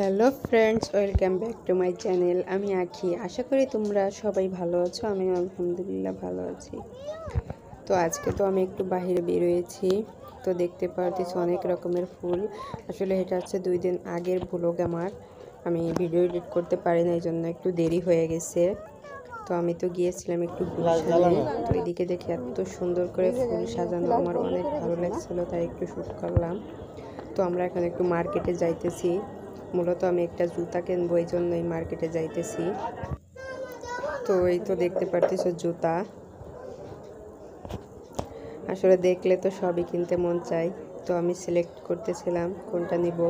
hello friends welcome back to my channel আমি আঁকি আশা করি তোমরা সবাই ভালো আছো আমি আলহামদুলিল্লাহ ভালো আছি তো আজকে তো আমি একটু বাহিরে বেরোয়েছি তো দেখতে পারতেছি অনেক রকমের ফুল আসলে এটা হচ্ছে দুই দিন আগের ব্লগ আমার আমি ভিডিও এডিট করতে পারি না এই জন্য একটু দেরি হয়ে গেছে তো আমি তো গিয়েছিলাম একটু তো এদিকে দেখি এত সুন্দর করে ফুল সাজানো আমার অনেক ভালো লাগছিলো তাই একটু শ্যুট করলাম তো আমরা এখন একটু মার্কেটে যাইতেছি মূলত আমি একটা জুতা কিনবো এই জন্যই মার্কেটে যাইতেছি তো এই তো দেখতে পারতেছ জুতা আসলে দেখলে তো সবই কিনতে মন চায় তো আমি সিলেক্ট করতেছিলাম কোনটা নিব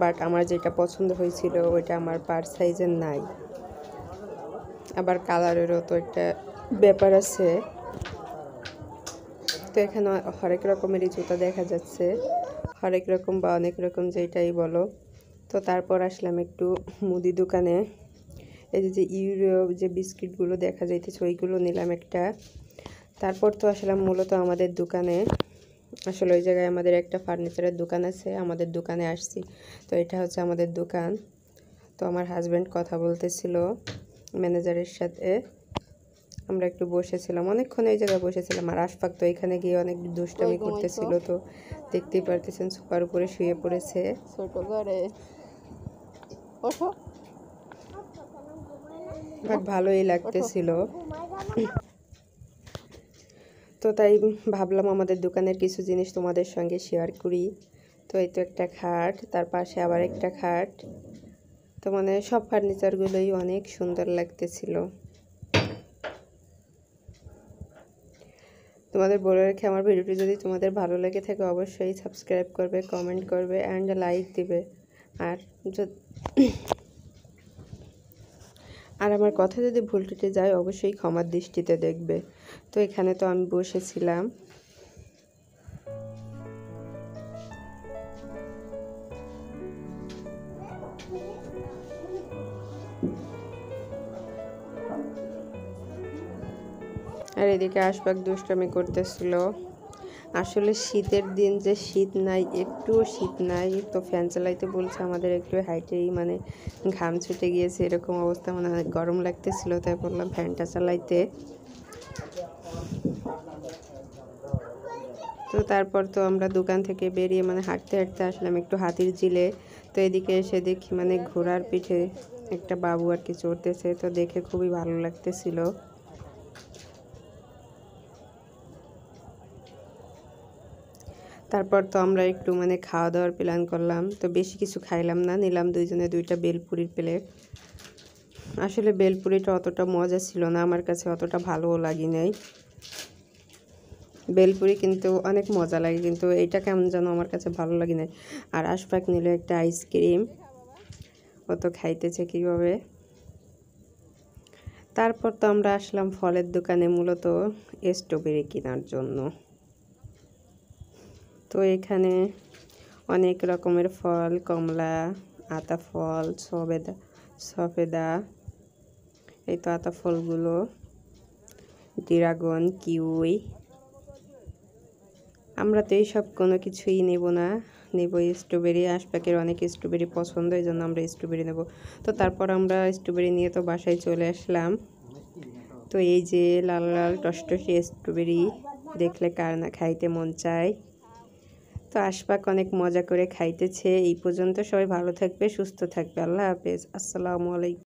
বাট আমার যেটা পছন্দ হয়েছিল ওইটা আমার পার সাইজের নাই আবার কালারেরও তো একটা ব্যাপার আছে তো এখানে হরেক রকমেরই জুতা দেখা যাচ্ছে হরেক রকম বা অনেক রকম যেটাই বলো তো তারপর আসলাম একটু মুদি দোকানে এই যে ইউরো যে বিস্কিটগুলো দেখা যাইতেছে ওইগুলো নিলাম একটা তারপর তো আসলাম মূলত আমাদের দোকানে আসলে ওই জায়গায় আমাদের একটা ফার্নিচারের দোকান আছে আমাদের দোকানে আসছি তো এটা হচ্ছে আমাদের দোকান তো আমার হাজব্যান্ড কথা বলতেছিল ম্যানেজারের সাথে আমরা একটু বসেছিলাম অনেকক্ষণ এই জায়গায় বসেছিলাম আর আশপাক তো এখানে গিয়ে অনেক দুষ্টামি করতেছিল তো দেখতেই পারতেছেন সুপার উপরে শুয়ে পড়েছে ছোটো ঘরে ওঠো ভালোই লাগতেছিল তো তাই ভাবলাম আমাদের দোকানের কিছু জিনিস তোমাদের সঙ্গে শেয়ার করি তো এই তো একটা খাট তার পাশে আবার একটা খাট তো মানে সব ফার্নিচারগুলোই অনেক সুন্দর লাগতেছিল তোমাদের বলে রেখে আমার ভিডিওটি যদি তোমাদের ভালো লেগে থাকে অবশ্যই সাবস্ক্রাইব করবে কমেন্ট করবে অ্যান্ড লাইক দিবে আর আর আমার কথা যদি ভুল টুটে যায় অবশ্যই ক্ষমার দৃষ্টিতে দেখবে তো এখানে তো আমি বসেছিলাম আর এদিকে আসবাক দুষ্টামি করতেছিল আসলে শীতের দিন যে শীত নাই একটুও শীত নাই তো ফ্যান চালাইতে বলছে আমাদের একটু হাইটেই মানে ঘাম ছুটে গিয়েছে এরকম অবস্থা মানে গরম লাগতেছিল তাই বললাম ফ্যানটা চালাইতে তো তারপর তো আমরা দোকান থেকে বেরিয়ে মানে হাঁটতে হাঁটতে আসলাম একটু হাতির জিলে তো এদিকে এসে দেখি মানে ঘোড়ার পিঠে একটা বাবু আর কি চড়তেছে তো দেখে খুবই ভালো লাগতেছিল তারপর তো আমরা একটু মানে খাওয়া দাওয়ার প্ল্যান করলাম তো বেশি কিছু খাইলাম না নিলাম দুইজনে দুইটা বেলপুরির প্লেট আসলে বেলপুরিটা অতটা মজা ছিল না আমার কাছে অতটা ভালোও লাগি নাই বেলপুরি কিন্তু অনেক মজা লাগে কিন্তু এটা কেমন যেন আমার কাছে ভালো লাগে নাই আর আশপাক নিল একটা আইসক্রিম ও তো খাইতেছে কীভাবে তারপর তো আমরা আসলাম ফলের দোকানে মূলত স্ট্রবেরি কেনার জন্য তো এখানে অনেক রকমের ফল কমলা আতা ফল সবেদা সফেদা এই তো আতা ফলগুলো ড্রাগন কিউই আমরা তো এইসব কোনো কিছুই নেব না নেব স্ট্রবেরি আশপাকের অনেক স্ট্রবেরি পছন্দ এই জন্য আমরা স্ট্রবেরি নেব তো তারপর আমরা স্ট্রবেরি নিয়ে তো বাসায় চলে আসলাম তো এই যে লাল লাল টসি স্ট্রবেরি দেখলে কার না খাইতে মন চায় তো আশপাক অনেক মজা করে খাইতেছে এই পর্যন্ত সবাই ভালো থাকবে সুস্থ থাকবে আল্লাহ হাফেজ আসসালামু আলাইকুম